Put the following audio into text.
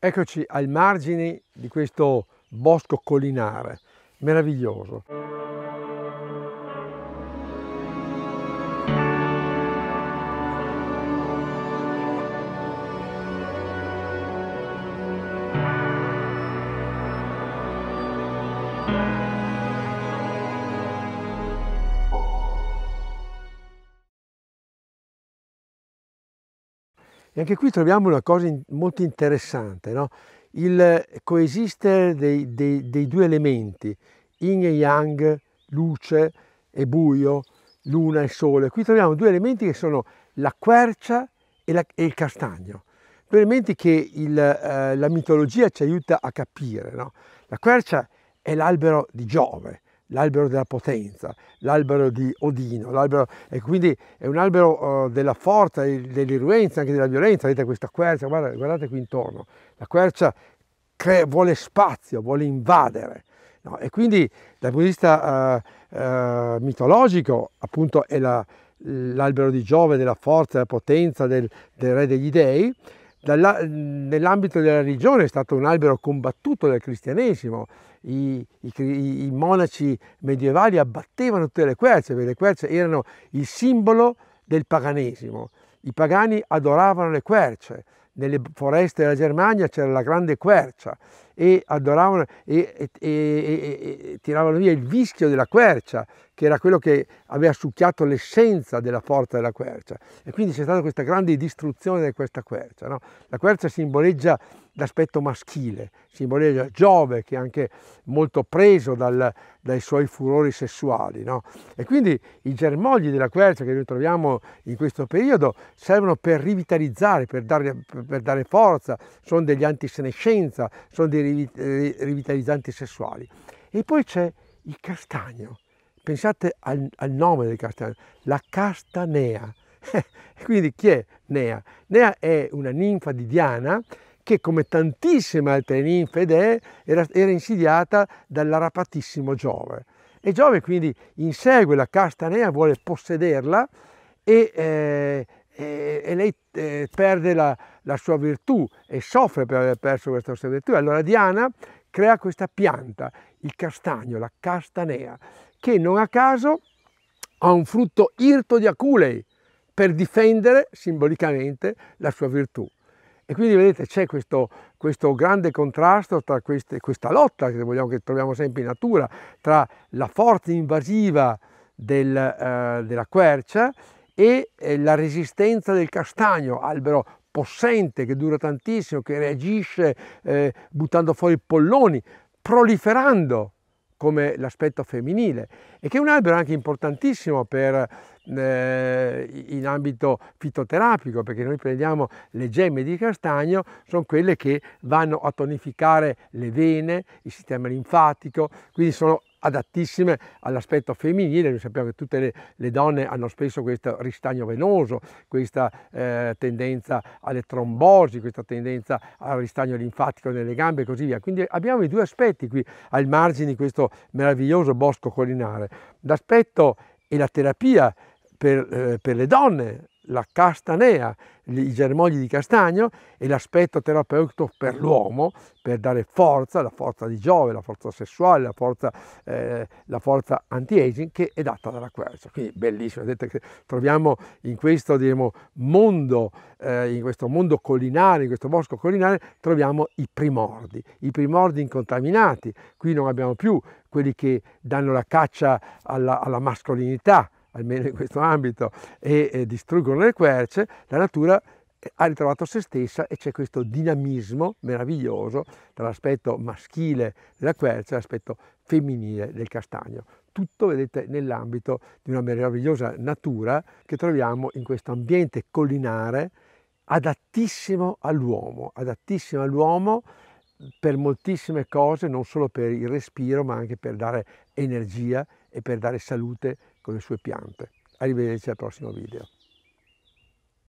Eccoci ai margini di questo bosco collinare meraviglioso. E anche qui troviamo una cosa molto interessante, no? il eh, coesistere dei, dei, dei due elementi, yin e yang, luce e buio, luna e sole. Qui troviamo due elementi che sono la quercia e, la, e il castagno, due elementi che il, eh, la mitologia ci aiuta a capire. No? La quercia è l'albero di Giove, l'albero della potenza, l'albero di Odino, l'albero, e quindi è un albero uh, della forza, dell'irruenza, anche della violenza, vedete questa quercia, guardate, guardate qui intorno, la quercia crea, vuole spazio, vuole invadere, no? e quindi dal punto di vista uh, uh, mitologico appunto è l'albero di Giove, della forza, della potenza del, del re degli dei, nell'ambito della religione è stato un albero combattuto dal cristianesimo. I, i, I, monaci medievali abbattevano tutte le querce, perché le querce erano il simbolo del paganesimo. I pagani adoravano le querce, nelle foreste della Germania c'era la grande quercia e adoravano e, e, e, e, tiravano via il vischio della quercia, che era quello che aveva succhiato l'essenza della forza della quercia. E quindi c'è stata questa grande distruzione di questa quercia. No? La quercia simboleggia l'aspetto maschile, simboleggia Giove che è anche molto preso dal, dai suoi furori sessuali. No? E quindi i germogli della quercia che noi troviamo in questo periodo servono per rivitalizzare, per dare, per dare forza, sono degli antisenescenza, sono dei eh, rivitalizzanti sessuali. E poi c'è il castagno, pensate al, al nome del castagno, la castanea. Quindi chi è Nea? Nea è una ninfa di Diana che come tantissime altre ninfe ed era, era insidiata dall'arapatissimo Giove. E Giove quindi insegue la castanea, vuole possederla e, eh, e, e lei eh, perde la, la, sua virtù e soffre per aver perso questa sua virtù. Allora Diana crea questa pianta, il castagno, la castanea, che non a caso ha un frutto irto di aculei per difendere simbolicamente la sua virtù. E quindi vedete c'è questo, questo, grande contrasto tra queste, questa lotta che, vogliamo, che, troviamo sempre in natura, tra la forza invasiva del, eh, della quercia e eh, la resistenza del castagno, albero possente che dura tantissimo, che reagisce eh, buttando fuori polloni, proliferando come l'aspetto femminile e che è un albero anche importantissimo per eh, in ambito fitoterapico, perché noi prendiamo le gemme di castagno, sono quelle che vanno a tonificare le vene, il sistema linfatico, quindi sono adattissime all'aspetto femminile, noi sappiamo che tutte le, le donne hanno spesso questo ristagno venoso, questa eh, tendenza alle trombosi, questa tendenza al ristagno linfatico nelle gambe e così via. Quindi abbiamo i due aspetti qui al margine di questo meraviglioso bosco collinare, l'aspetto e la terapia per, eh, per le donne, la castanea, i germogli di castagno e l'aspetto terapeutico per l'uomo, per dare forza, la forza di Giove, la forza sessuale, la forza, eh, forza anti-aging che è data dalla quercia. Quindi bellissimo, vedete che troviamo in questo diciamo, mondo, eh, in questo mondo collinare, in questo bosco collinare, troviamo i primordi, i primordi incontaminati. Qui non abbiamo più quelli che danno la caccia alla, alla mascolinità, almeno in questo ambito, e, e distruggono le querce, la natura eh, ha ritrovato se stessa e c'è questo dinamismo meraviglioso tra l'aspetto maschile della quercia e l'aspetto femminile del castagno. Tutto, vedete, nell'ambito di una meravigliosa natura che troviamo in questo ambiente collinare adattissimo all'uomo, adattissimo all'uomo per moltissime cose, non solo per il respiro, ma anche per dare energia e per dare salute con le sue piante. Arrivederci al prossimo video.